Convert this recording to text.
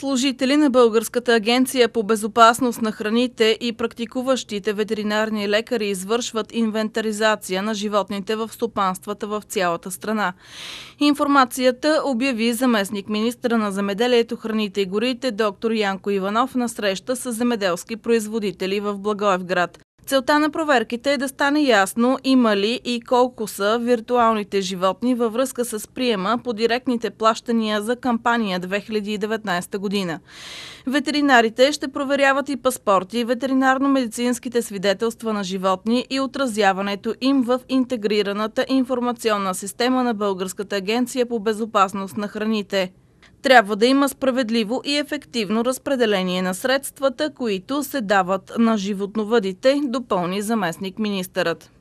Служители на Българската агенция по безопасност на храните и практикуващите ветеринарни лекари извършват инвентаризация на животните в стопанствата в цялата страна. Информацията обяви заместник министра на земеделието, храните и горите доктор Янко Иванов на среща с земеделски производители в Благоевград. Целта на проверките е да стане ясно има ли и колко са виртуалните животни във връзка с приема по директните плащания за кампания 2019 година. Ветеринарите ще проверяват и паспорти, ветеринарно-медицинските свидетелства на животни и отразяването им в интегрираната информационна система на Българската агенция по безопасност на храните. Трябва да има справедливо и ефективно разпределение на средствата, които се дават на животновъдите, допълни заместник министърът.